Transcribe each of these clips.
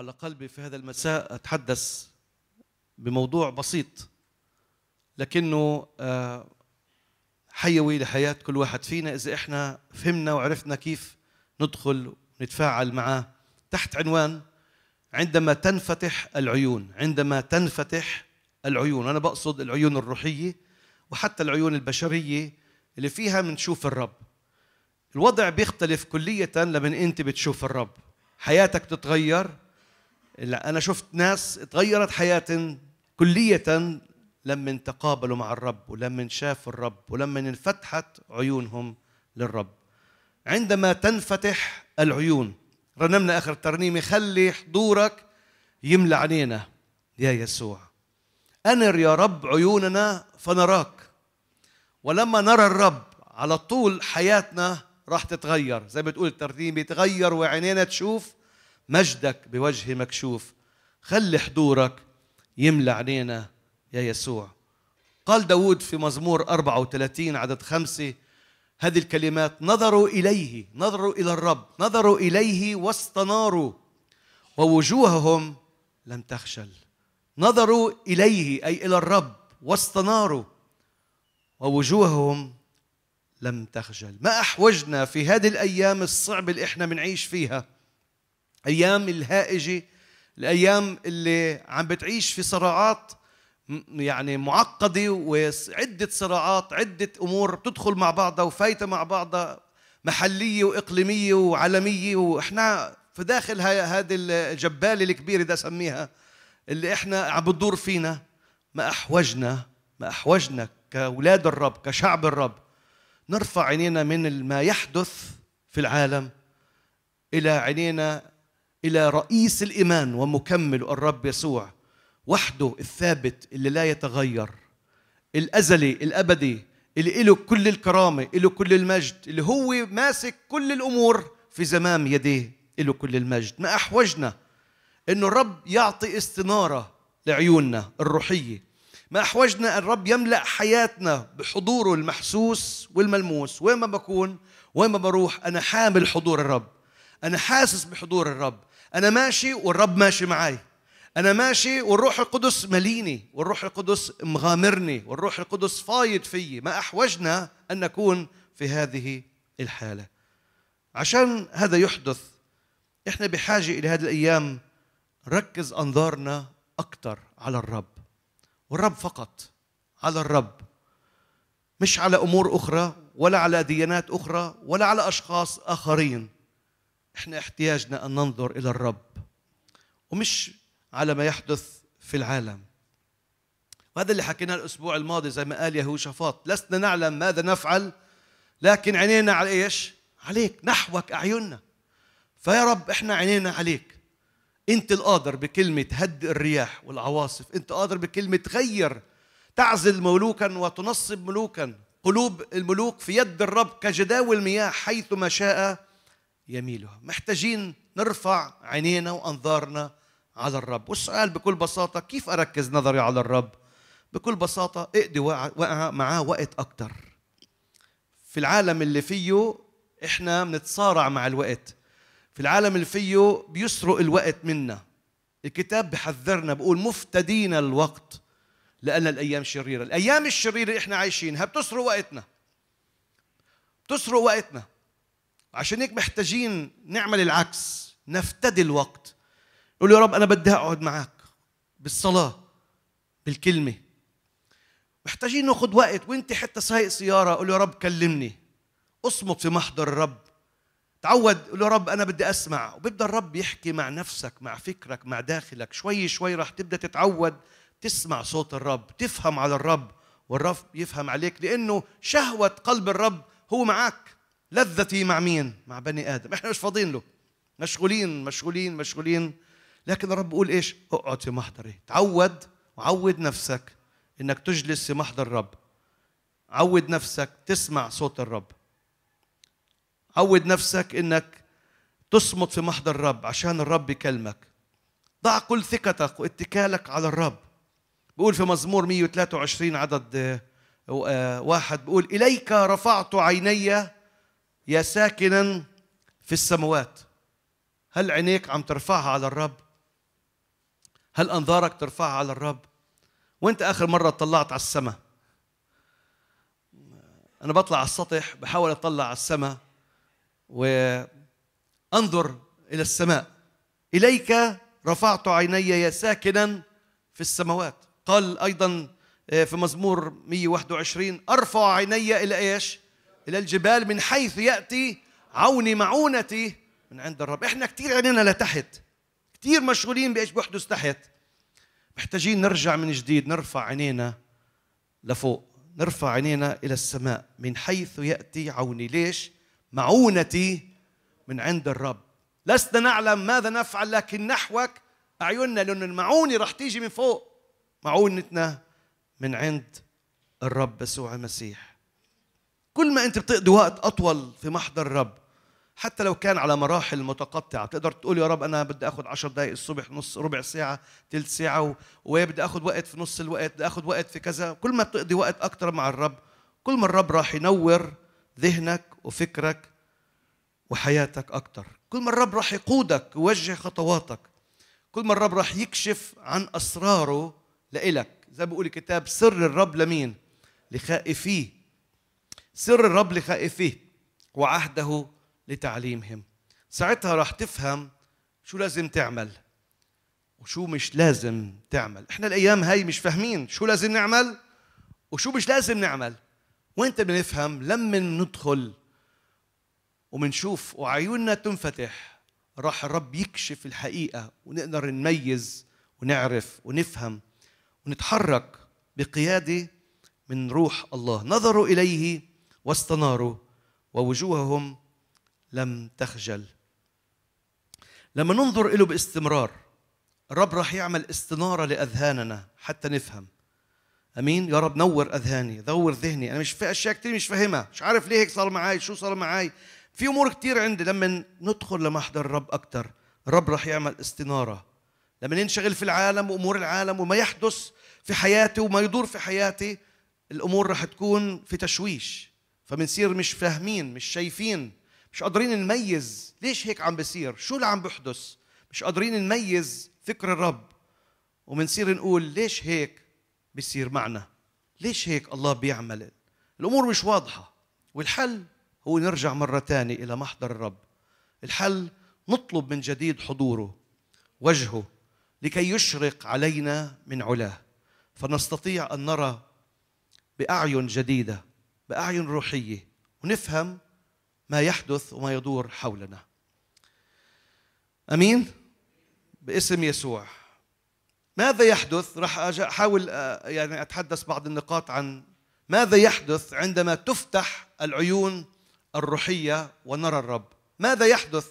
على قلبي في هذا المساء أتحدث بموضوع بسيط لكنه آه، حيوي لحياة كل واحد فينا إذا إحنا فهمنا وعرفنا كيف ندخل ونتفاعل معه تحت عنوان عندما تنفتح العيون عندما تنفتح العيون أنا بقصد العيون الروحية وحتى العيون البشرية اللي فيها بنشوف الرب الوضع بيختلف كلية لما أنت بتشوف الرب حياتك تتغير انا شفت ناس تغيرت حياتهم كليه لما تقابلوا مع الرب ولما شافوا الرب ولما انفتحت عيونهم للرب عندما تنفتح العيون رنمنا اخر ترنيمه خلي حضورك يملى عينينا يا يسوع انر يا رب عيوننا فنراك ولما نرى الرب على طول حياتنا راح تتغير زي ما تقول الترنيمه تغير وعينينا تشوف مجدك بوجه مكشوف خلي حضورك يملى علينا يا يسوع قال داود في مزمور 34 عدد خمسة هذه الكلمات نظروا إليه نظروا إلى الرب نظروا إليه واستناروا ووجوههم لم تخشل نظروا إليه أي إلى الرب واستناروا ووجوههم لم تخجل ما أحوجنا في هذه الأيام الصعبة اللي إحنا بنعيش فيها ايام الهائجه الايام اللي عم بتعيش في صراعات يعني معقده وعده صراعات عده امور بتدخل مع بعضها وفايته مع بعضها محليه واقليميه وعالميه واحنا في داخل هذه الجباله الكبيره ده اسميها اللي احنا عم بتدور فينا ما احوجنا ما احوجنا كاولاد الرب كشعب الرب نرفع عينينا من ما يحدث في العالم الى عينينا الى رئيس الايمان ومكمل الرب يسوع وحده الثابت اللي لا يتغير الازلي الابدي اللي له كل الكرامه له كل المجد اللي هو ماسك كل الامور في زمام يديه له كل المجد ما احوجنا انه الرب يعطي استناره لعيوننا الروحيه ما احوجنا ان الرب يملا حياتنا بحضوره المحسوس والملموس وين ما بكون وين ما بروح انا حامل حضور الرب انا حاسس بحضور الرب أنا ماشي والرب ماشي معي أنا ماشي والروح القدس مليني والروح القدس مغامرني والروح القدس فايض فيي ما أحوجنا أن نكون في هذه الحالة عشان هذا يحدث إحنا بحاجة إلى هذه الأيام ركز أنظارنا أكثر على الرب والرب فقط على الرب مش على أمور أخرى ولا على ديانات أخرى ولا على أشخاص آخرين احنا احتياجنا ان ننظر الى الرب ومش على ما يحدث في العالم وهذا اللي حكيناه الاسبوع الماضي زي ما قال يهوشافاط لسنا نعلم ماذا نفعل لكن عينينا على ايش عليك نحوك اعيننا فيا رب احنا عينينا عليك انت القادر بكلمه هد الرياح والعواصف انت قادر بكلمه تغير تعزل ملوكا وتنصب ملوكا قلوب الملوك في يد الرب كجداول مياه حيثما شاء يميلها محتاجين نرفع عينينا وأنظارنا على الرب والسؤال بكل بساطة كيف أركز نظري على الرب بكل بساطة اقضي معاه وقت أكتر في العالم اللي فيه احنا بنتصارع مع الوقت في العالم اللي فيه بيسرق الوقت منا الكتاب بحذرنا بقول مفتدين الوقت لأن الأيام شريرة الأيام الشريرة اللي احنا عايشينها بتسرق وقتنا بتسرق وقتنا عشان هيك محتاجين نعمل العكس نفتدي الوقت نقول يا رب انا بدي اقعد معك بالصلاه بالكلمه محتاجين ناخذ وقت وانت حتى سايق سياره قول يا رب كلمني اصمت في محضر الرب تعود قول يا رب انا بدي اسمع وبيبدا الرب يحكي مع نفسك مع فكرك مع داخلك شوي شوي راح تبدا تتعود تسمع صوت الرب تفهم على الرب والرب يفهم عليك لانه شهوه قلب الرب هو معك لذتي مع مين؟ مع بني آدم إحنا مش فاضيين له مشغولين مشغولين مشغولين لكن الرب بيقول إيش؟ اقعد في محضري، تعود وعود نفسك إنك تجلس في محضر الرب عود نفسك تسمع صوت الرب عود نفسك إنك تصمت في محضر الرب عشان الرب يكلمك ضع كل ثقتك واتكالك على الرب بيقول في مزمور 123 عدد آه، واحد بيقول إليك رفعت عيني يا ساكنا في السموات هل عينيك عم ترفعها على الرب هل انظارك ترفعها على الرب وانت اخر مره طلعت على السماء انا بطلع على السطح بحاول اطلع على السماء وانظر الى السماء اليك رفعت عيني يا ساكنا في السماوات قال ايضا آه، في مزمور 121 ارفع عيني الى ايش إلى الجبال من حيث يأتي عوني معونتي من عند الرب إحنا كثير عينينا لتحت كثير مشغولين بإيش بيحدث تحت محتاجين نرجع من جديد نرفع عينينا لفوق نرفع عينينا إلى السماء من حيث يأتي عوني ليش؟ معونتي من عند الرب لسنا نعلم ماذا نفعل لكن نحوك أعيننا لأن المعونة رح تيجي من فوق معونتنا من عند الرب يسوع المسيح كل ما انت بتقضي وقت اطول في محضر الرب حتى لو كان على مراحل متقطعة تقدر تقول يا رب أنا بدي اخذ عشر دقايق الصبح نص ربع ساعة ثلث ساعة وبدي اخذ وقت في نص الوقت بدي اخذ وقت في كذا كل ما بتقضي وقت اكثر مع الرب كل ما الرب راح ينور ذهنك وفكرك وحياتك اكثر كل ما الرب راح يقودك ويوجه خطواتك كل ما الرب راح يكشف عن أسراره لإلك زي ما بيقول الكتاب سر الرب لمين لخائفيه سر الرب لخائفيه وعهده لتعليمهم ساعتها راح تفهم شو لازم تعمل وشو مش لازم تعمل احنا الايام هاي مش فاهمين شو لازم نعمل وشو مش لازم نعمل وانت بنفهم لما ندخل ومنشوف وعيوننا تنفتح راح الرب يكشف الحقيقة ونقدر نميز ونعرف ونفهم ونتحرك بقيادة من روح الله نظروا إليه واستناروا ووجوههم لم تخجل لما ننظر له باستمرار الرب راح يعمل استناره لاذهاننا حتى نفهم امين يا رب نور اذهاني نور ذهني انا مش في اشياء كثير مش فاهمها مش عارف ليه هيك صار معي شو صار معي في امور كثير عندي لما ندخل لمحضر الرب اكثر الرب راح يعمل استناره لما ننشغل في العالم وامور العالم وما يحدث في حياتي وما يدور في حياتي الامور راح تكون في تشويش فبنصير مش فاهمين مش شايفين مش قادرين نميز ليش هيك عم بصير شو اللي عم بحدث مش قادرين نميز فكر الرب وبنصير نقول ليش هيك بصير معنا ليش هيك الله بيعمل الامور مش واضحه والحل هو نرجع مره ثانيه الى محضر الرب الحل نطلب من جديد حضوره وجهه لكي يشرق علينا من علاه فنستطيع ان نرى باعين جديده باعين روحيه ونفهم ما يحدث وما يدور حولنا امين باسم يسوع ماذا يحدث راح احاول آه، يعني اتحدث بعض النقاط عن ماذا يحدث عندما تفتح العيون الروحيه ونرى الرب ماذا يحدث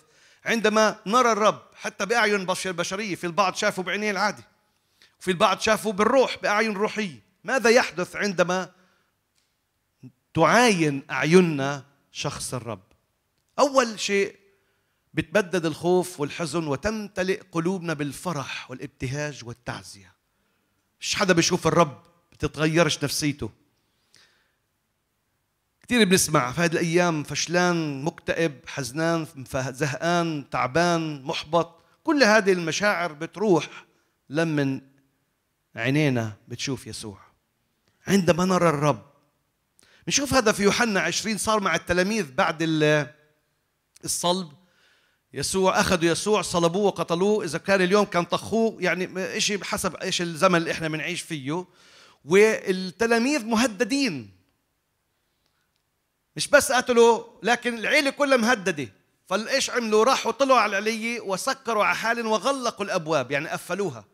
عندما نرى الرب حتى باعين بشريه في البعض شافوا بعينيه العادي وفي البعض شافوا بالروح باعين روحيه ماذا يحدث عندما تعاين أعيننا شخص الرب أول شيء بتبدد الخوف والحزن وتمتلئ قلوبنا بالفرح والابتهاج والتعزية مش حدا بيشوف الرب بتتغيرش نفسيته كثير بنسمع في هذه الأيام فشلان مكتئب حزنان زهقان تعبان محبط كل هذه المشاعر بتروح لمن عينينا بتشوف يسوع عندما نرى الرب نشوف هذا في يوحنا 20 صار مع التلاميذ بعد الصلب يسوع اخذوا يسوع صلبوه وقتلوه اذا كان اليوم كان طخوه يعني شيء حسب ايش الزمن اللي احنا بنعيش فيه والتلاميذ مهددين مش بس قتلوا لكن العيله كلها مهدده فايش عملوا راحوا طلعوا على العلية وسكروا على حال وغلقوا الابواب يعني قفلوها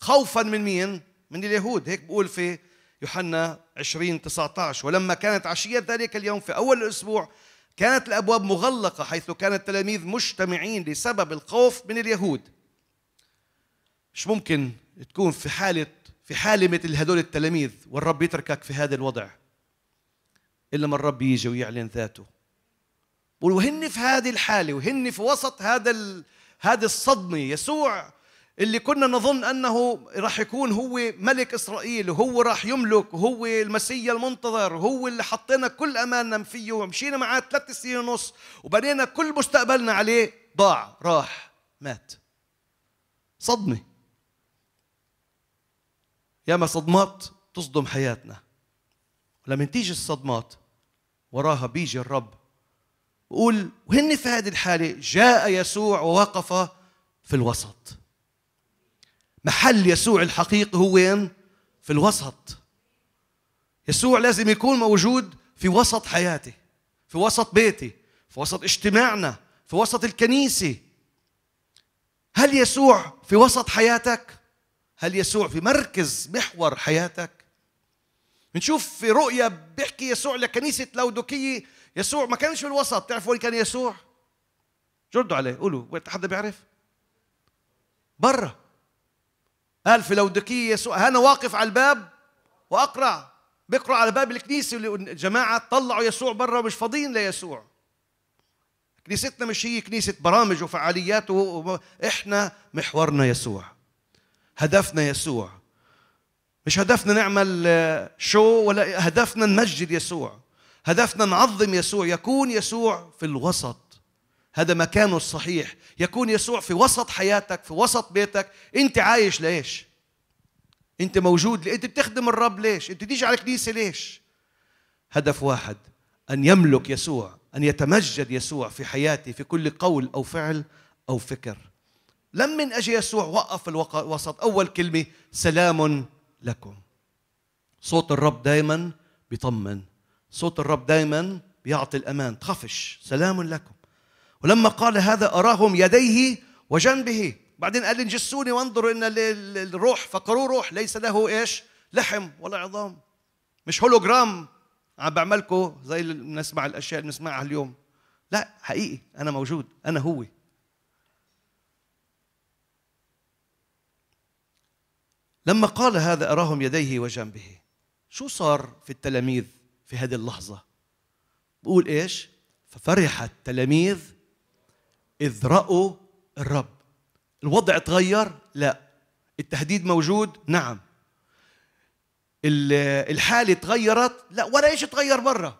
خوفا من مين من اليهود هيك بقول في يوحنا 20 19 ولما كانت عشية ذلك اليوم في أول الأسبوع كانت الأبواب مغلقة حيث كان التلاميذ مجتمعين لسبب الخوف من اليهود مش ممكن تكون في حالة في حالة مثل هدول التلاميذ والرب يتركك في هذا الوضع إلا ما الرب يجي ويعلن ذاته وهن في هذه الحالة وهن في وسط هذا هذه الصدمة يسوع اللي كنا نظن انه راح يكون هو ملك اسرائيل وهو راح يملك وهو المسيا المنتظر وهو اللي حطينا كل اماننا فيه ومشينا معاه ثلاث سنين ونص وبنينا كل مستقبلنا عليه ضاع راح مات صدمه ياما صدمات تصدم حياتنا لما تيجي الصدمات وراها بيجي الرب بقول وهن في هذه الحاله جاء يسوع ووقف في الوسط محل يسوع الحقيقي هو وين؟ في الوسط يسوع لازم يكون موجود في وسط حياتي في وسط بيتي في وسط اجتماعنا في وسط الكنيسة هل يسوع في وسط حياتك؟ هل يسوع في مركز محور حياتك؟ بنشوف في رؤيا بيحكي يسوع لكنيسة لودوكية يسوع ما كانش في الوسط تعرف وين كان يسوع؟ جردوا عليه قولوا حدا بيعرف؟ برا قال في لودكية يسوع أنا واقف على الباب وأقرع بيقرأ على باب الكنيسة الجماعة طلعوا يسوع برا ومش فاضيين ليسوع كنيستنا مش هي كنيسة برامج وفعاليات و... إحنا محورنا يسوع هدفنا يسوع مش هدفنا نعمل شو ولا هدفنا نمجد يسوع هدفنا نعظم يسوع يكون يسوع في الوسط هذا مكانه الصحيح يكون يسوع في وسط حياتك في وسط بيتك انت عايش ليش انت موجود انت بتخدم الرب ليش انت تيجي على الكنيسه ليش هدف واحد ان يملك يسوع ان يتمجد يسوع في حياتي في كل قول او فعل او فكر من اجى يسوع وقف الوسط اول كلمه سلام لكم صوت الرب دائما بيطمن صوت الرب دائما بيعطي الامان تخافش سلام لكم ولما قال هذا أراهم يديه وجنبه بعدين قال انجسوني وانظروا ان الروح فقروه روح ليس له ايش؟ لحم ولا عظام مش هولوجرام عم بعملكو زي اللي بنسمع الاشياء اللي بنسمعها اليوم لا حقيقي انا موجود انا هو لما قال هذا اراهم يديه وجنبه شو صار في التلاميذ في هذه اللحظه بقول ايش ففرح التلاميذ إذ رأوا الرب الوضع اتغير؟ لا التهديد موجود؟ نعم الحالة اتغيرت؟ لا ولا إيش اتغير برا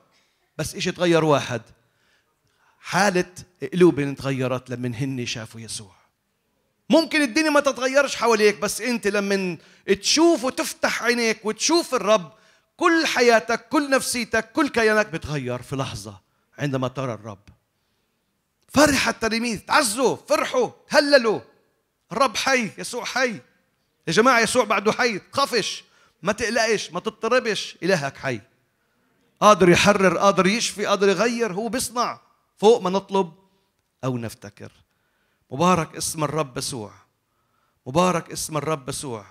بس إيش اتغير واحد حالة قلوبهم اتغيرت لما هن شافوا يسوع ممكن الدنيا ما تتغيرش حواليك بس انت لما تشوف وتفتح عينيك وتشوف الرب كل حياتك كل نفسيتك كل كيانك بتغير في لحظة عندما ترى الرب فرح التلاميذ تعزوا فرحوا هللوا الرب حي يسوع حي يا جماعة يسوع بعده حي تخافش ما تقلقش ما تضطربش إلهك حي قادر يحرر قادر يشفي قادر يغير هو بيصنع فوق ما نطلب أو نفتكر مبارك اسم الرب يسوع مبارك اسم الرب يسوع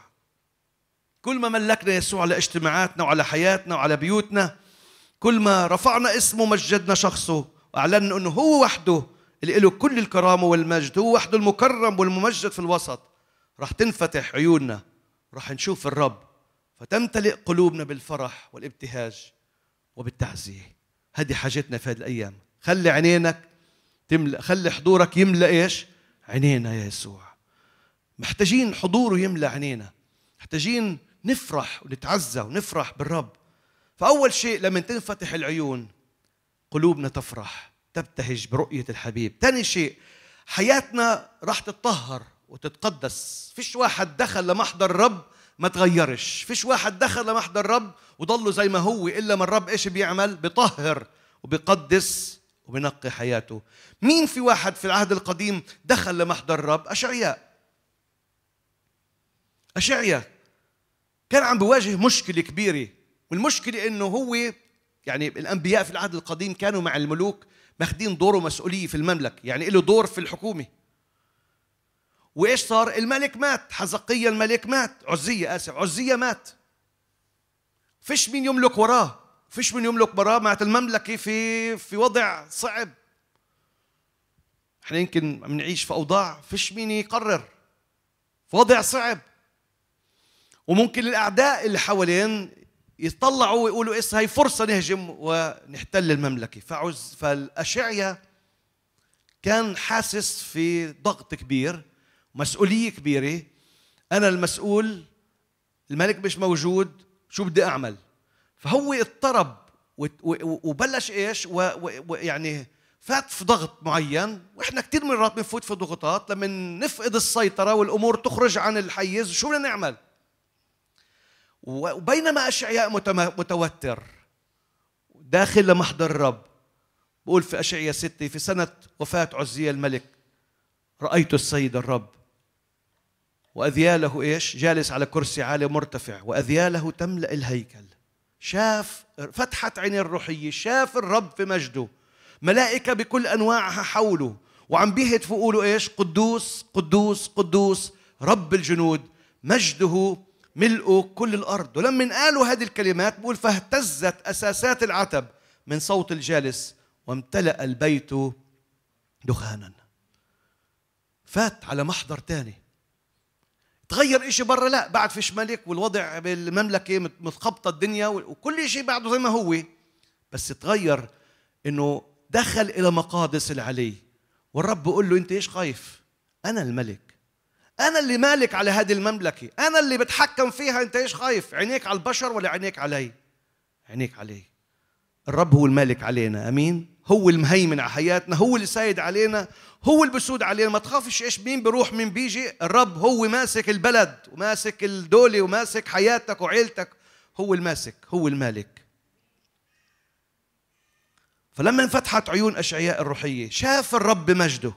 كل ما ملكنا يسوع على اجتماعاتنا وعلى حياتنا وعلى بيوتنا كل ما رفعنا اسمه مجدنا شخصه واعلنا انه هو وحده اللي له كل الكرامه والمجد هو وحده المكرم والممجد في الوسط راح تنفتح عيوننا راح نشوف الرب فتمتلئ قلوبنا بالفرح والابتهاج وبالتعزيه هذه حاجتنا في هذه الايام خلي عينينك تملا خلي حضورك يملا ايش عينينا يا يسوع محتاجين حضوره يملا عينينا محتاجين نفرح ونتعزى ونفرح بالرب فاول شيء لما تنفتح العيون قلوبنا تفرح تبتهج برؤية الحبيب ثاني شيء حياتنا راح تتطهر وتتقدس فيش واحد دخل لمحضر الرب ما تغيرش فيش واحد دخل لمحضر الرب وضله زي ما هو إلا ما الرب إيش بيعمل بيطهر وبيقدس وبنقي حياته مين في واحد في العهد القديم دخل لمحضر الرب أشعياء أشعياء كان عم بواجه مشكلة كبيرة والمشكلة إنه هو يعني الأنبياء في العهد القديم كانوا مع الملوك ماخدين دوره مسؤوليه في المملكه يعني له دور في الحكومه وايش صار الملك مات حزقية الملك مات عزية اسف عزية مات فيش مين يملك وراه فيش مين يملك وراه مات المملكة في في وضع صعب احنا يمكن بنعيش في اوضاع فيش مين يقرر في وضع صعب وممكن الاعداء اللي حوالين يطلعوا ويقولوا إس هي فرصة نهجم ونحتل المملكة فعز فالأشعية كان حاسس في ضغط كبير مسؤولية كبيرة أنا المسؤول الملك مش موجود شو بدي أعمل فهو اضطرب وبلش إيش ويعني فات في ضغط معين واحنا كثير مرات بنفوت في ضغوطات لما نفقد السيطره والامور تخرج عن الحيز شو بدنا نعمل وبينما أشعياء متوتر داخل لمحضر الرب بقول في أشعياء ستة في سنة وفاة عزية الملك رأيت السيد الرب وأذياله إيش جالس على كرسي عالي مرتفع وأذياله تملأ الهيكل شاف فتحت عيني الروحية شاف الرب في مجده ملائكة بكل أنواعها حوله وعم بيهتفوا في إيش قدوس قدوس قدوس رب الجنود مجده ملئوا كل الأرض ولما قالوا هذه الكلمات بقول فاهتزت أساسات العتب من صوت الجالس وامتلأ البيت دخانا فات على محضر ثاني تغير إشي برا لا بعد فيش ملك والوضع بالمملكة متخبطة الدنيا وكل شيء بعده زي ما هو بس تغير إنه دخل إلى مقادس العلي والرب بيقول له أنت إيش خايف أنا الملك أنا اللي مالك على هذه المملكة أنا اللي بتحكم فيها أنت إيش خايف عينيك على البشر ولا عينيك علي عينيك علي الرب هو المالك علينا أمين هو المهيمن على حياتنا هو اللي سايد علينا هو اللي بسود علينا ما تخافش ايش مين بيروح مين بيجي الرب هو ماسك البلد وماسك الدولة وماسك حياتك وعيلتك هو الماسك هو المالك فلما انفتحت عيون أشعياء الروحية شاف الرب مجده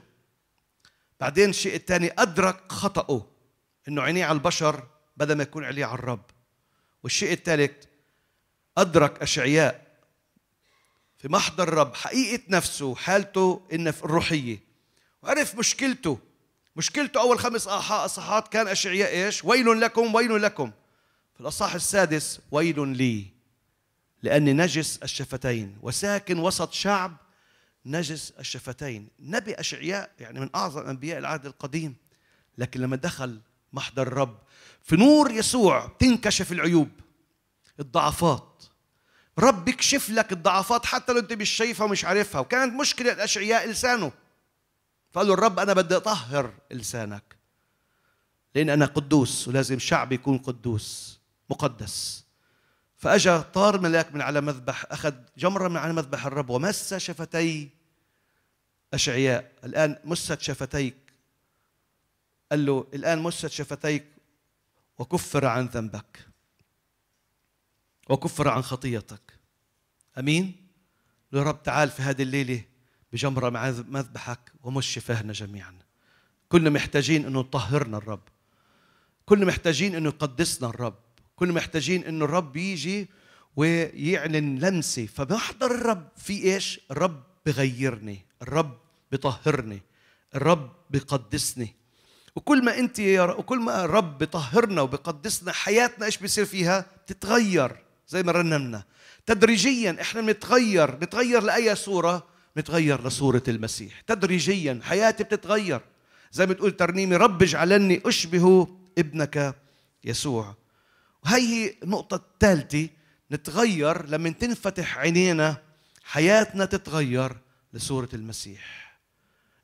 بعدين الشيء الثاني أدرك خطأه إنه عينيه على البشر بدل ما يكون عليه على الرب والشيء الثالث أدرك أشعياء في محضر الرب حقيقة نفسه حالته إن في الروحية وعرف مشكلته مشكلته أول خمس اصحاحات كان أشعياء إيش ويل لكم ويل لكم في الاصحاح السادس ويل لي لأني نجس الشفتين وساكن وسط شعب نجس الشفتين نبي أشعياء يعني من أعظم أنبياء العهد القديم لكن لما دخل محضر الرب في نور يسوع تنكشف العيوب الضعفات رب يكشف لك الضعفات حتى لو انت مش شايفها ومش عارفها وكانت مشكله الاشعياء لسانه فقال له الرب انا بدي اطهر لسانك لان انا قدوس ولازم شعبي يكون قدوس مقدس فأجا طار ملاك من على مذبح أخذ جمرة من على مذبح الرب ومس شفتي أشعياء الآن مست شفتيك قال له الآن مست شفتيك وكفر عن ذنبك وكفر عن خطيتك أمين يا رب تعال في هذه الليلة بجمرة مع مذبحك ومش شفاهنا جميعا كلنا محتاجين أنه يطهرنا الرب كلنا محتاجين أنه يقدسنا الرب كنا محتاجين انه الرب يجي ويعلن لمسه فبحضر الرب في ايش الرب بغيرني الرب بطهرني الرب بقدسني وكل ما انت وكل ما الرب بطهرنا وبقدسنا حياتنا ايش بيصير فيها بتتغير زي ما رنمنا تدريجيا احنا بنتغير بنتغير لاي صوره بنتغير لصوره المسيح تدريجيا حياتي بتتغير زي ما بتقول ترنيمي رب اجعلني اشبه ابنك يسوع وهي هي النقطة الثالثة نتغير لما تنفتح عينينا حياتنا تتغير لصورة المسيح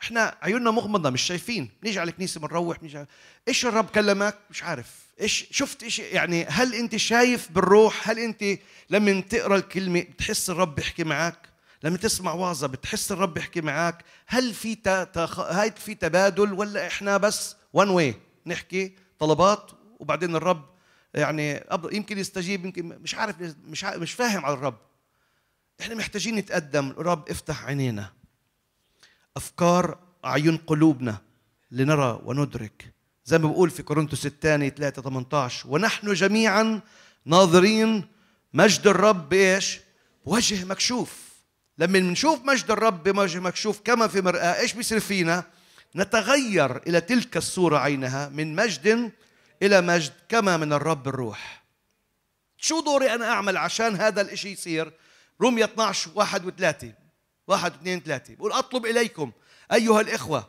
احنا عيوننا مغمضة مش شايفين بنيجي على الكنيسة بنروح بنيجي على... ايش الرب كلمك مش عارف ايش شفت ايش يعني هل انت شايف بالروح هل انت لما تقرا الكلمة بتحس الرب بيحكي معك لما تسمع وعظة بتحس الرب بيحكي معك هل في تخ... هاي في تبادل ولا احنا بس وان واي نحكي طلبات وبعدين الرب يعني يمكن يستجيب يمكن مش عارف مش عارف مش فاهم على الرب احنا محتاجين نتقدم رب افتح عينينا افكار اعين قلوبنا لنرى وندرك زي ما بقول في كورنثوس الثاني 3 18 ونحن جميعا ناظرين مجد الرب بايش؟ وجه مكشوف لما بنشوف مجد الرب بوجه مكشوف كما في مرآة ايش بيصير فينا؟ نتغير الى تلك الصورة عينها من مجد إلى مجد كما من الرب الروح شو دوري أنا أعمل عشان هذا الإشي يصير رمية 12 واحد وثلاثة واحد واثنين ثلاثة بقول أطلب إليكم أيها الإخوة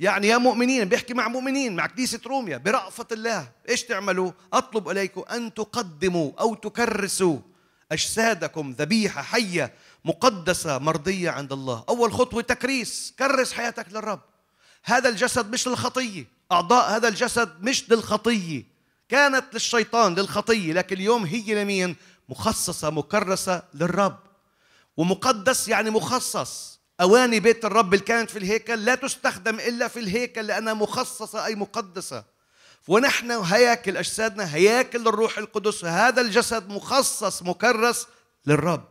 يعني يا مؤمنين بيحكي مع مؤمنين مع كنيسة روميا برأفة الله إيش تعملوا أطلب إليكم أن تقدموا أو تكرسوا أجسادكم ذبيحة حية مقدسة مرضية عند الله أول خطوة تكريس كرس حياتك للرب هذا الجسد مش للخطية أعضاء هذا الجسد مش للخطية كانت للشيطان للخطية لكن اليوم هي لمين مخصصة مكرسة للرب ومقدس يعني مخصص أواني بيت الرب اللي كانت في الهيكل لا تستخدم إلا في الهيكل لأنها مخصصة أي مقدسة ونحن هياكل أجسادنا هياكل للروح القدس هذا الجسد مخصص مكرس للرب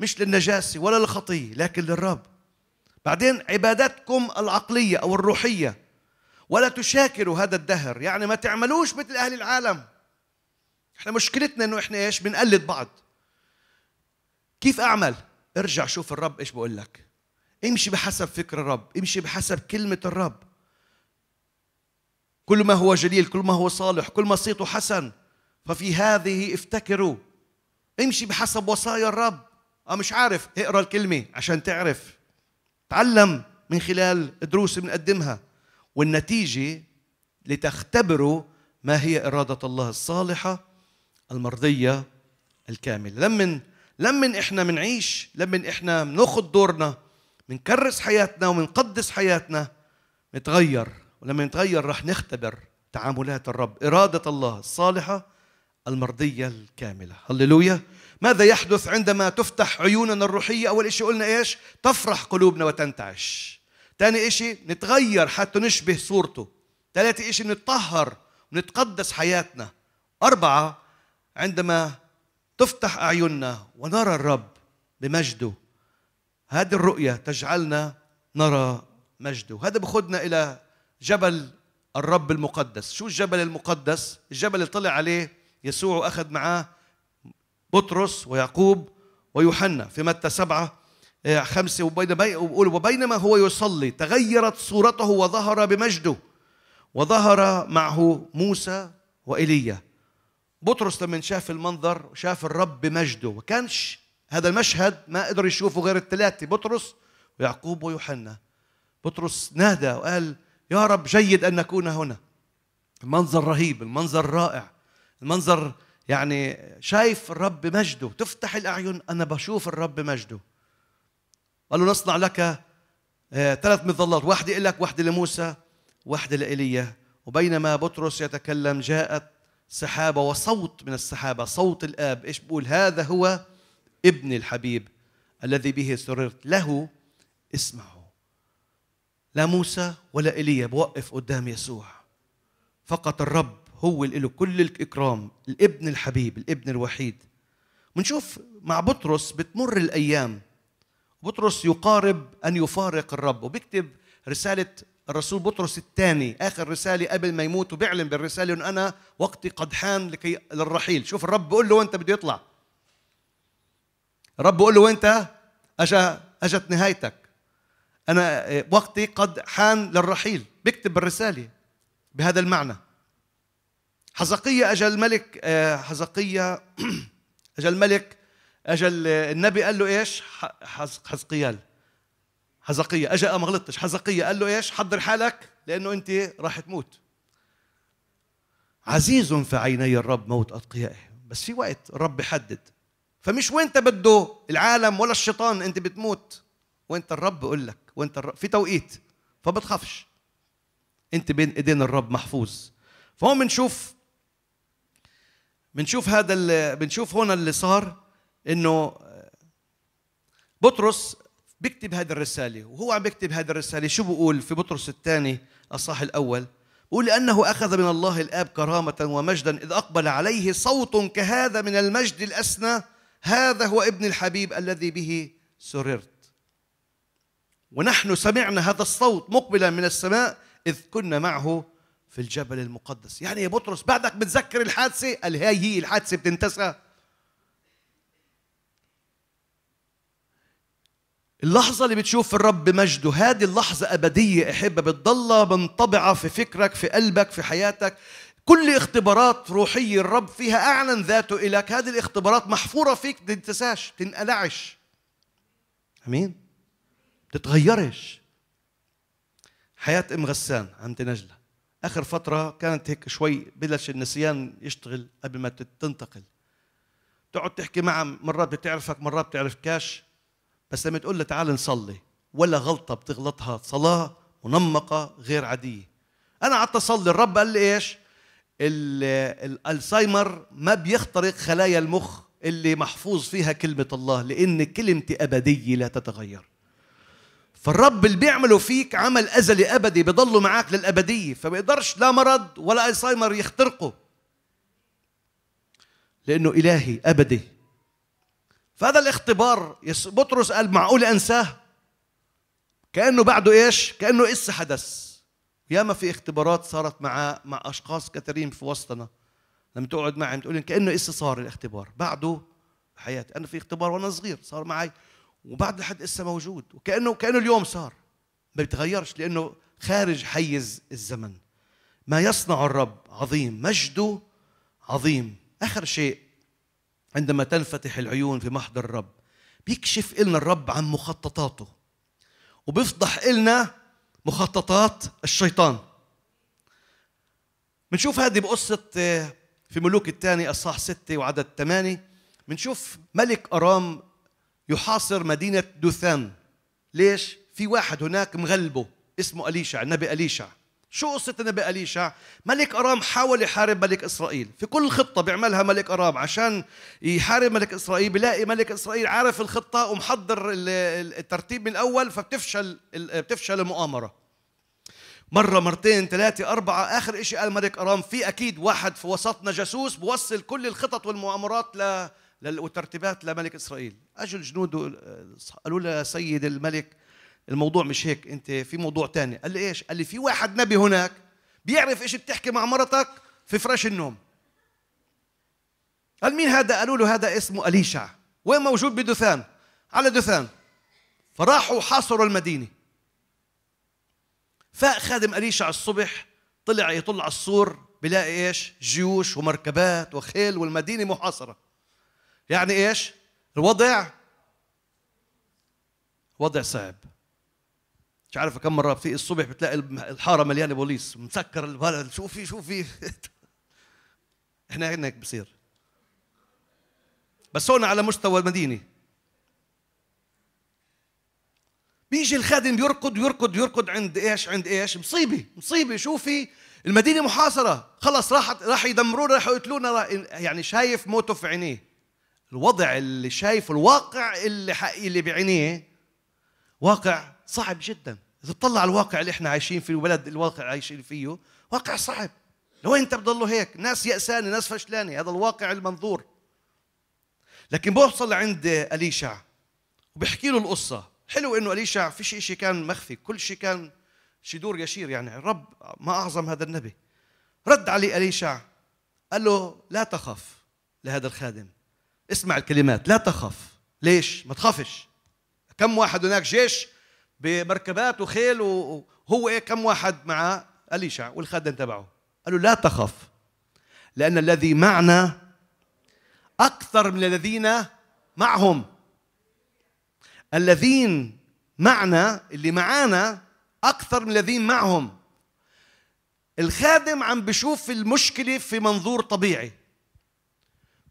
مش للنجاسة ولا للخطية لكن للرب بعدين عبادتكم العقلية أو الروحية ولا تشاكروا هذا الدهر يعني ما تعملوش مثل أهل العالم احنا مشكلتنا انه احنا ايش بنقلد بعض كيف اعمل ارجع شوف الرب ايش بقول لك امشي بحسب فكر الرب امشي بحسب كلمة الرب كل ما هو جليل كل ما هو صالح كل ما صيته حسن ففي هذه افتكروا امشي بحسب وصايا الرب اه مش عارف اقرا الكلمة عشان تعرف تعلم من خلال دروس بنقدمها والنتيجة لتختبروا ما هي إرادة الله الصالحة المرضية الكاملة لمن لمن إحنا منعيش لمن إحنا بناخذ دورنا منكرس حياتنا ومنقدس حياتنا نتغير ولما نتغير راح نختبر تعاملات الرب إرادة الله الصالحة المرضية الكاملة هللويا ماذا يحدث عندما تفتح عيوننا الروحية أول شيء قلنا إيش تفرح قلوبنا وتنتعش تاني إشي نتغير حتى نشبه صورته ثالث إشي نتطهر ونتقدس حياتنا أربعة عندما تفتح أعيننا ونرى الرب بمجده هذه الرؤية تجعلنا نرى مجده هذا بخدنا إلى جبل الرب المقدس شو الجبل المقدس الجبل اللي طلع عليه يسوع وأخذ معاه بطرس ويعقوب ويوحنا في متى سبعة آه، خمسة وبينما هو يصلي تغيرت صورته وظهر بمجده وظهر معه موسى وإيليا بطرس لما شاف المنظر شاف الرب بمجده وكانش هذا المشهد ما قدر يشوفه غير الثلاثة بطرس ويعقوب ويوحنا بطرس نادى وقال يا رب جيد أن نكون هنا المنظر رهيب المنظر رائع المنظر يعني شايف الرب بمجده تفتح الأعين أنا بشوف الرب بمجده قال له نصنع لك آه، ثلاث مظلات واحدة لك واحدة لموسى واحدة لإيليا وبينما بطرس يتكلم جاءت سحابة وصوت من السحابة صوت الآب إيش بقول هذا هو ابن الحبيب الذي به سررت له اسمعوا لا موسى ولا إيليا بوقف قدام يسوع فقط الرب هو اللي له كل الإكرام الابن الحبيب الابن الوحيد بنشوف مع بطرس بتمر الأيام بطرس يقارب أن يفارق الرب وبيكتب رسالة الرسول بطرس الثاني آخر رسالة قبل ما يموت وبيعلن بالرسالة أنه أنا وقتي قد حان لكي للرحيل شوف الرب بيقول له انت بده يطلع الرب بيقول له انت أجا أجت نهايتك أنا وقتي قد حان للرحيل بيكتب بالرسالة بهذا المعنى حزقية أجا الملك آه، حزقية أجا الملك اجى النبي قال له ايش حزقيال حزقية اجا ما غلطتش حزقية قال له ايش حضر حالك لانه انت راح تموت عزيز في عيني الرب موت اتقيائه بس في وقت الرب بحدد فمش وانت بده العالم ولا الشيطان انت بتموت وانت الرب بقول لك وانت الرب في توقيت فبتخافش انت بين ايدين الرب محفوظ فهون بنشوف بنشوف هذا بنشوف هون اللي صار انه آه، بطرس بيكتب هذه الرساله وهو عم بيكتب هذه الرساله شو بقول في بطرس الثاني اصح الاول بقول لانه اخذ من الله الاب كرامه ومجدا اذ اقبل عليه صوت كهذا من المجد الاسنى هذا هو ابن الحبيب الذي به سررت ونحن سمعنا هذا الصوت مقبلا من السماء اذ كنا معه في الجبل المقدس يعني يا بطرس بعدك متذكر الحادثه قال هاي هي الحادثه بتنتسى اللحظة اللي بتشوف الرب مجده هذه اللحظة أبدية أحبة بتضلها منطبعة في فكرك في قلبك في حياتك كل اختبارات روحية الرب فيها أعلن ذاته إليك هذه الاختبارات محفورة فيك تنتساش تنقلعش أمين تتغيرش حياة أم غسان عند نجلة آخر فترة كانت هيك شوي بلش النسيان يشتغل قبل ما تنتقل تقعد تحكي معها مرات بتعرفك مرات بتعرف كاش بس لما تقول له تعال نصلي ولا غلطة بتغلطها صلاة منمقة غير عادية أنا قعدت أصلي الرب قال لي إيش الألزايمر ما بيخترق خلايا المخ اللي محفوظ فيها كلمة الله لأن كلمتي أبدية لا تتغير فالرب اللي بيعمله فيك عمل أزلي أبدي بيضله معاك للأبدية فبيقدرش لا مرض ولا ألزايمر يخترقه لأنه إلهي أبدي فهذا الاختبار بطرس قال معقول انساه كانه بعده ايش كانه لسه حدث ياما في اختبارات صارت مع مع اشخاص كثيرين في وسطنا لما تقعد معي بتقول كانه لسه صار الاختبار بعده حياتي انا في اختبار وانا صغير صار معي وبعد لحد اسا موجود وكانه كانه اليوم صار ما بيتغيرش لانه خارج حيز الزمن ما يصنع الرب عظيم مجده عظيم اخر شيء عندما تنفتح العيون في محضر الرب بيكشف لنا الرب عن مخططاته وبيفضح لنا مخططات الشيطان بنشوف هذه بقصة في ملوك الثاني أصحاح ستة وعدد ثمانية بنشوف ملك أرام يحاصر مدينة دوثان ليش؟ في واحد هناك مغلبه اسمه أليشع النبي أليشع شو قصة النبي أليشع؟ ملك أرام حاول يحارب ملك إسرائيل في كل خطة بيعملها ملك أرام عشان يحارب ملك إسرائيل بلاقي ملك إسرائيل عارف الخطة ومحضر الترتيب من الأول فبتفشل بتفشل المؤامرة مرة مرتين ثلاثة أربعة آخر إشي قال ملك أرام في أكيد واحد في وسطنا جاسوس بوصل كل الخطط والمؤامرات ل والترتيبات لملك إسرائيل أجوا جنوده قالوا له سيد الملك الموضوع مش هيك انت في موضوع تاني قال لي ايش قال لي في واحد نبي هناك بيعرف ايش بتحكي مع مرتك في فراش النوم قال مين هذا قالوا له هذا اسمه أليشع وين موجود بدثان على دثان فراحوا حاصروا المدينة فخادم أليشع الصبح طلع يطل على السور بلاقي ايش جيوش ومركبات وخيل والمدينة محاصرة يعني ايش الوضع وضع صعب مش عارف كم مره بتيجي الصبح بتلاقي الحاره مليانه بوليس مسكر البلد شو في شو في احنا عندنا هيك بصير بس هون على مستوى المدينه بيجي الخادم يركض يركض يركض عند ايش عند ايش مصيبه مصيبه شو في المدينه محاصره خلص راحت راح يدمرونا راح يقتلونا يعني شايف موته في عينيه الوضع اللي شايفه الواقع اللي حقيقي اللي بعينيه واقع صعب جدا اذا تطلع على الواقع اللي احنا عايشين فيه البلد الواقع عايشين فيه واقع صعب لوين انت بتضلوا هيك ناس يأسانة ناس فشلانة هذا الواقع المنظور لكن بوصل لعند أليشع وبحكي له القصة حلو انه أليشع في شيء شي كان مخفي كل شيء كان شدور يشير يعني رب ما أعظم هذا النبي رد عليه أليشع قال له لا تخف لهذا الخادم اسمع الكلمات لا تخف ليش ما تخافش كم واحد هناك جيش بمركبات وخيل وهو إيه كم واحد مع أليشع والخادم تبعه قال له لا تخف لأن الذي معنا أكثر من الذين معهم الذين معنا اللي معانا أكثر من الذين معهم الخادم عم بشوف المشكلة في منظور طبيعي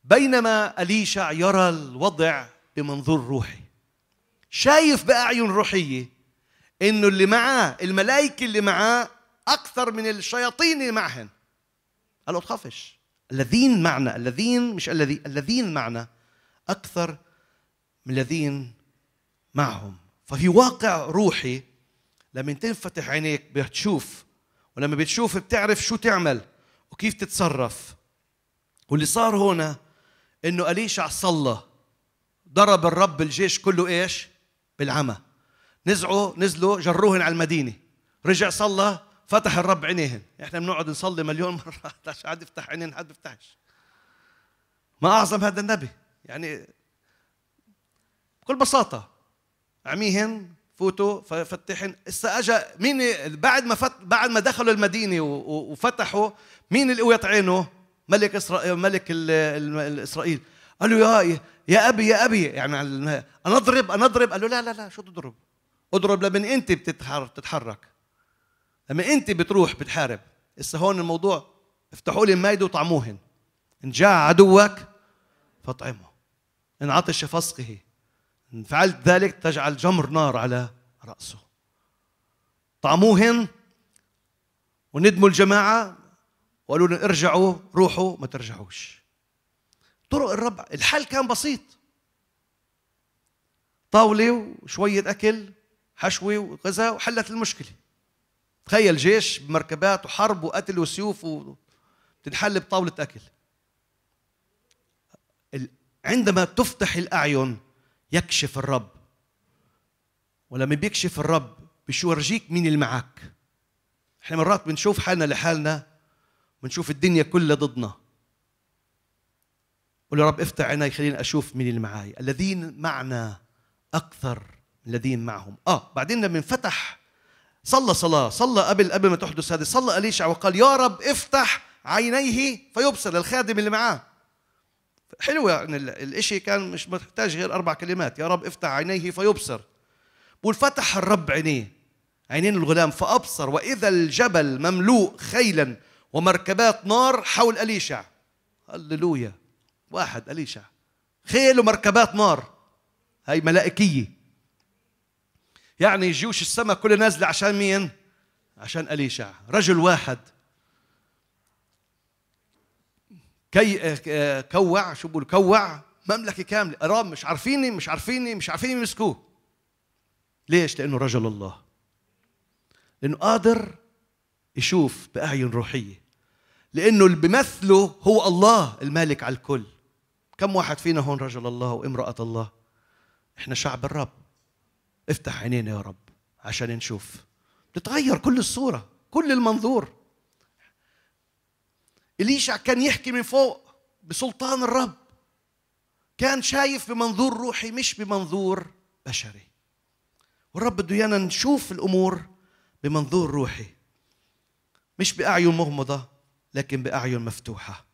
بينما أليشع يرى الوضع بمنظور روحي شايف بأعين روحية انه اللي معاه الملائكه اللي معاه اكثر من الشياطين اللي معهن قال له تخافش الذين معنا الذين مش الذي الذين معنا اكثر من الذين معهم ففي واقع روحي لما تنفتح عينيك بتشوف ولما بتشوف بتعرف شو تعمل وكيف تتصرف واللي صار هنا انه اليشع صلى ضرب الرب الجيش كله ايش بالعمى نزعوا نزلوا جروهن على المدينه رجع صلى فتح الرب عينيهن احنا بنقعد نصلي مليون مره عشان حد يفتح عينين حد يفتحش ما اعظم هذا النبي يعني بكل بساطه عميهن فوتوا ففتحن هسه اجى مين بعد ما فت بعد ما دخلوا المدينه وفتحوا مين اللي قويت عينه؟ ملك اسرائيل ملك اسرائيل قال له يا يا ابي يا ابي يعني انا اضرب انا اضرب قال له لا لا لا شو تضرب؟ اضرب لما انت بتتحرك لما انت بتروح بتحارب اسا هون الموضوع افتحوا لي المائده وطعموهن ان جاء عدوك فاطعمه ان عطش فسقه ان فعلت ذلك تجعل جمر نار على راسه طعموهن وندموا الجماعه وقالوا لهم ارجعوا روحوا ما ترجعوش طرق الرب الحل كان بسيط طاوله وشويه اكل حشوه وغذاء وحلت المشكله تخيل جيش بمركبات وحرب وقتل وسيوف وتنحل بطاوله اكل عندما تفتح الاعين يكشف الرب ولما بيكشف الرب بيورجيك مين اللي معك احنا مرات بنشوف حالنا لحالنا بنشوف الدنيا كلها ضدنا قول يا رب افتح عيني خليني اشوف مين اللي معي الذين معنا اكثر الذين معهم اه بعدين لما انفتح صلى صلاه صلى قبل قبل ما تحدث هذه صلى اليشع وقال يا رب افتح عينيه فيبصر الخادم اللي معاه حلو يعني الاشي كان مش محتاج غير اربع كلمات يا رب افتح عينيه فيبصر بقول فتح الرب عينيه عينين الغلام فابصر واذا الجبل مملوء خيلا ومركبات نار حول اليشع هللويا واحد اليشع خيل ومركبات نار هاي ملائكيه يعني جيوش السماء كلها نازله عشان مين؟ عشان أليشع رجل واحد كي آه، كوع شو بقول كوع مملكة كاملة أرام مش عارفيني مش عارفيني مش عارفين يمسكوه ليش؟ لأنه رجل الله لأنه قادر يشوف بأعين روحية لأنه اللي بيمثله هو الله المالك على الكل كم واحد فينا هون رجل الله وامرأة الله احنا شعب الرب افتح عينينا يا رب عشان نشوف تتغير كل الصورة كل المنظور إليشع كان يحكي من فوق بسلطان الرب كان شايف بمنظور روحي مش بمنظور بشري والرب بده ايانا نشوف الامور بمنظور روحي مش باعين مغمضه لكن باعين مفتوحه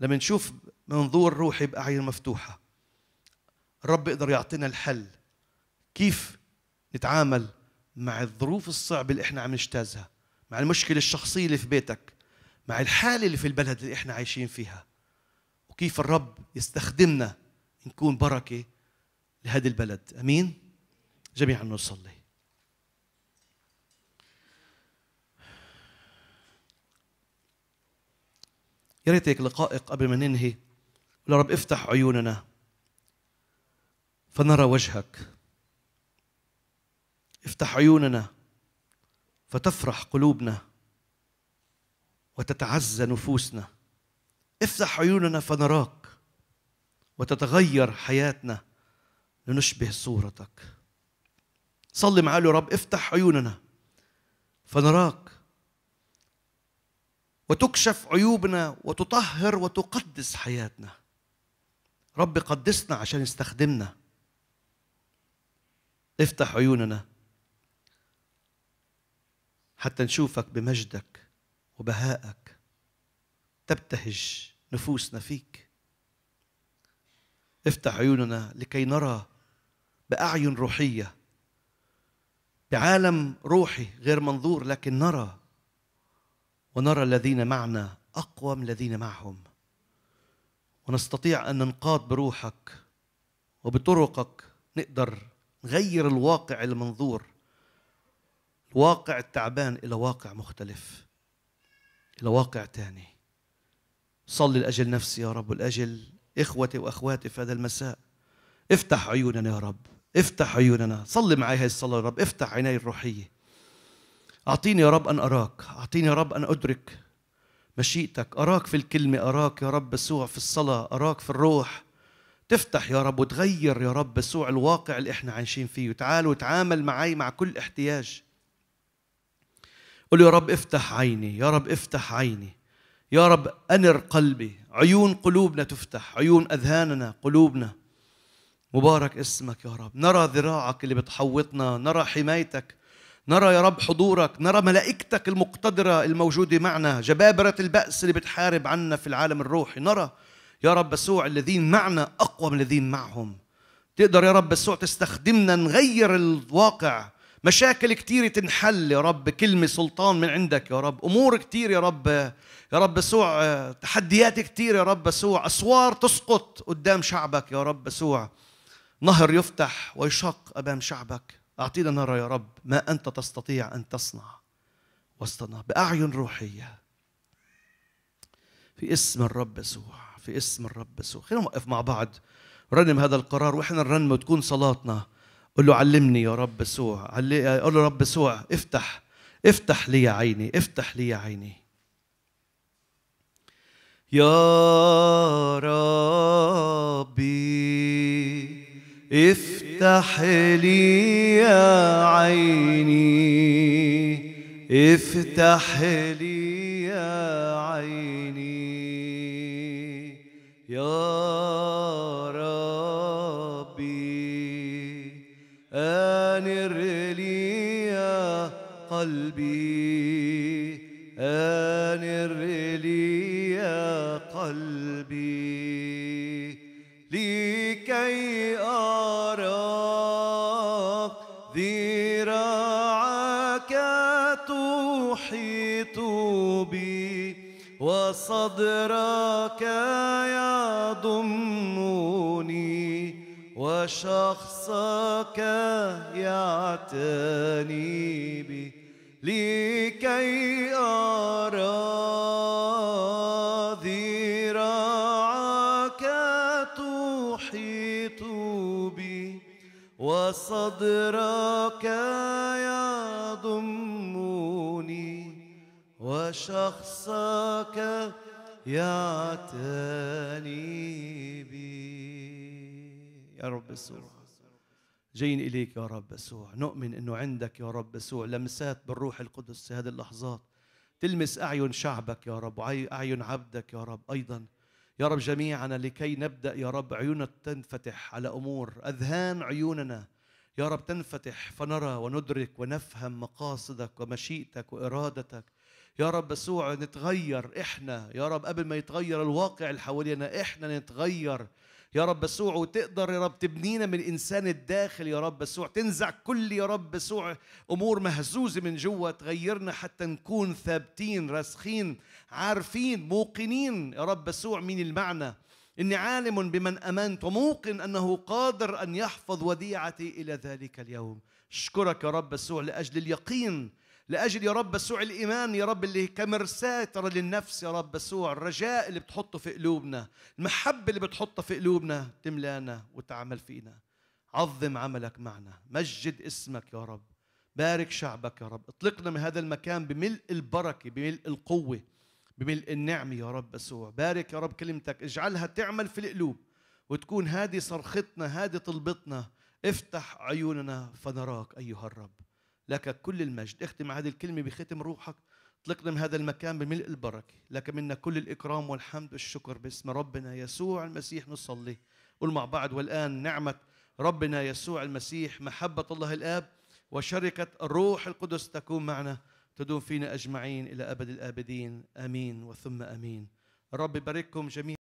لما نشوف منظور روحي باعين مفتوحه الرب يقدر يعطينا الحل كيف نتعامل مع الظروف الصعبة اللي احنا عم نجتازها مع المشكلة الشخصية اللي في بيتك مع الحالة اللي في البلد اللي احنا عايشين فيها وكيف الرب يستخدمنا نكون بركة لهذا البلد أمين جميعا نصلي يا ريت هيك لقائق قبل ما ننهي يا رب افتح عيوننا فنرى وجهك افتح عيوننا فتفرح قلوبنا وتتعزى نفوسنا افتح عيوننا فنراك وتتغير حياتنا لنشبه صورتك صلي معاه يا رب افتح عيوننا فنراك وتكشف عيوبنا وتطهر وتقدس حياتنا رب قدسنا عشان يستخدمنا افتح عيوننا حتى نشوفك بمجدك وبهائك تبتهج نفوسنا فيك افتح عيوننا لكي نرى بأعين روحية بعالم روحي غير منظور لكن نرى ونرى الذين معنا أقوى من الذين معهم ونستطيع أن ننقاد بروحك وبطرقك نقدر نغير الواقع المنظور واقع التعبان إلى واقع مختلف إلى واقع تاني صلي لأجل نفسي يا رب ولأجل إخوتي وأخواتي في هذا المساء افتح عيوننا يا رب افتح عيوننا صلي معي هاي الصلاة يا رب افتح عيني الروحية أعطيني يا رب أن أراك أعطيني يا رب أن أدرك مشيئتك أراك في الكلمة أراك يا رب يسوع في الصلاة أراك في الروح تفتح يا رب وتغير يا رب يسوع الواقع اللي احنا عايشين فيه وتعال وتعامل معي مع كل احتياج قل يا رب افتح عيني يا رب افتح عيني يا رب أنر قلبي عيون قلوبنا تفتح عيون أذهاننا قلوبنا مبارك اسمك يا رب نرى ذراعك اللي بتحوطنا نرى حمايتك نرى يا رب حضورك نرى ملائكتك المقتدرة الموجودة معنا جبابرة البأس اللي بتحارب عنا في العالم الروحي نرى يا رب يسوع الذين معنا أقوى من الذين معهم تقدر يا رب يسوع تستخدمنا نغير الواقع مشاكل كتير تنحل يا رب كلمة سلطان من عندك يا رب أمور كتير يا رب يا رب يسوع تحديات كتير يا رب يسوع أسوار تسقط قدام شعبك يا رب يسوع نهر يفتح ويشق أمام شعبك أعطينا نرى يا رب ما أنت تستطيع أن تصنع وسطنا بأعين روحية في اسم الرب يسوع في اسم الرب يسوع خلينا نوقف مع بعض رنم هذا القرار واحنا نرنم وتكون صلاتنا قل له علمني يا رب سوع قل له رب سوع افتح افتح لي يا عيني افتح لي يا عيني يا ربي افتح لي يا عيني افتح لي يا عيني يا قلبي أنر لي يا قلبي لكي أراك ذراعك تحيط بي وصدرك يضمني وشخصك يعتني بي لكي أرى ذراعك تحيط بي وصدرك يضمني وشخصك يعتني بي يا رب السلام جايين إليك يا رب يسوع نؤمن أنه عندك يا رب يسوع لمسات بالروح القدس في هذه اللحظات تلمس أعين شعبك يا رب وأعين عبدك يا رب أيضا يا رب جميعنا لكي نبدأ يا رب عيوننا تنفتح على أمور أذهان عيوننا يا رب تنفتح فنرى وندرك ونفهم مقاصدك ومشيئتك وإرادتك يا رب يسوع نتغير إحنا يا رب قبل ما يتغير الواقع اللي حوالينا إحنا نتغير يا رب يسوع وتقدر يا رب تبنينا من الانسان الداخل يا رب يسوع تنزع كل يا رب يسوع امور مهزوزه من جوه تغيرنا حتى نكون ثابتين راسخين عارفين موقنين يا رب يسوع مين المعنى اني عالم بمن امنت وموقن انه قادر ان يحفظ وديعتي الى ذلك اليوم اشكرك يا رب يسوع لاجل اليقين لاجل يا رب بسوع الايمان يا رب اللي كمرساه ترى للنفس يا رب بسوع الرجاء اللي بتحطه في قلوبنا المحبه اللي بتحطها في قلوبنا تملانا وتعمل فينا عظم عملك معنا مجد اسمك يا رب بارك شعبك يا رب اطلقنا من هذا المكان بملء البركه بملء القوه بملء النعم يا رب يسوع بارك يا رب كلمتك اجعلها تعمل في القلوب وتكون هذه صرختنا هذه طلبتنا افتح عيوننا فنراك ايها الرب لك كل المجد اختم هذه الكلمة بختم روحك اطلقنا من هذا المكان بملء البركة لك منا كل الإكرام والحمد والشكر باسم ربنا يسوع المسيح نصلي قول مع بعض والآن نعمة ربنا يسوع المسيح محبة الله الآب وشركة الروح القدس تكون معنا تدوم فينا أجمعين إلى أبد الآبدين آمين وثم آمين رب يبارككم جميعا